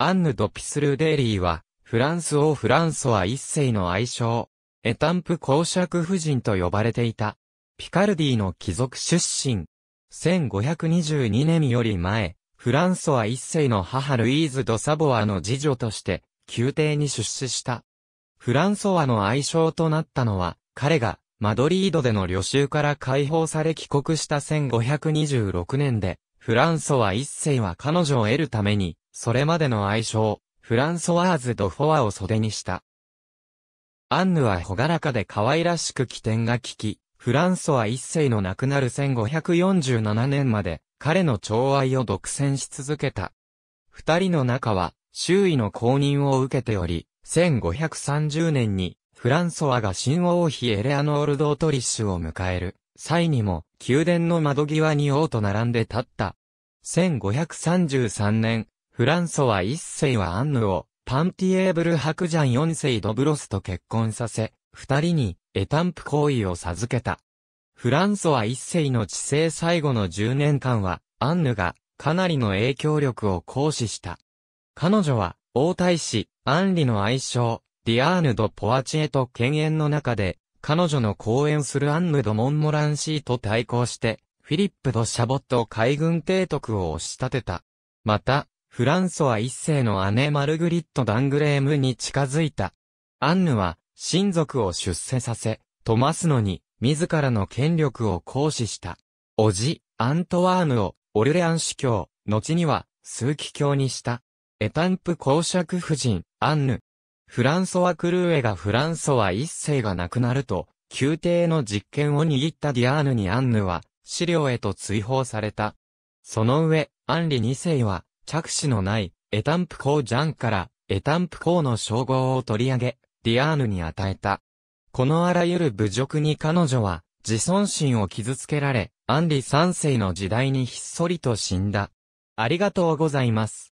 アンヌ・ドピスル・デーリーは、フランス王フランソワ一世の愛称、エタンプ公爵夫人と呼ばれていた。ピカルディの貴族出身。1522年より前、フランソワ一世の母ルイーズ・ド・サボアの次女として、宮廷に出資した。フランソワの愛称となったのは、彼が、マドリードでの旅衆から解放され帰国した1526年で、フランソワ一世は彼女を得るために、それまでの愛称、フランソワーズ・ドフォアを袖にした。アンヌはほがらかで可愛らしく起点が利き、フランソワ一世の亡くなる1547年まで、彼の寵愛を独占し続けた。二人の仲は、周囲の公認を受けており、1530年に、フランソワが新王妃エレアノール・ドートリッシュを迎える、際にも、宮殿の窓際に王と並んで立った。1533年、フランソワ一世はアンヌを、パンティエーブル白ジャン四世ドブロスと結婚させ、二人に、エタンプ行為を授けた。フランソワ一世の治世最後の10年間は、アンヌが、かなりの影響力を行使した。彼女は、王太子、アンリの愛称、ディアーヌ・ド・ポアチエと犬猿の中で、彼女の講演するアンヌ・ド・モンモランシーと対抗して、フィリップ・ド・シャボット海軍提督を押し立てた。また、フランソワ一世の姉マルグリット・ダングレームに近づいた。アンヌは、親族を出世させ、トマスノに、自らの権力を行使した。おじ、アントワーヌを、オルレアン司教、後には、数奇教にした。エタンプ公爵夫人、アンヌ。フランソワ・クルーエがフランソワ一世が亡くなると、宮廷の実権を握ったディアーヌにアンヌは、資料へと追放された。その上、アンリ二世は、着手のない、エタンプ公ジャンから、エタンプ公の称号を取り上げ、ディアーヌに与えた。このあらゆる侮辱に彼女は、自尊心を傷つけられ、アンリ三世の時代にひっそりと死んだ。ありがとうございます。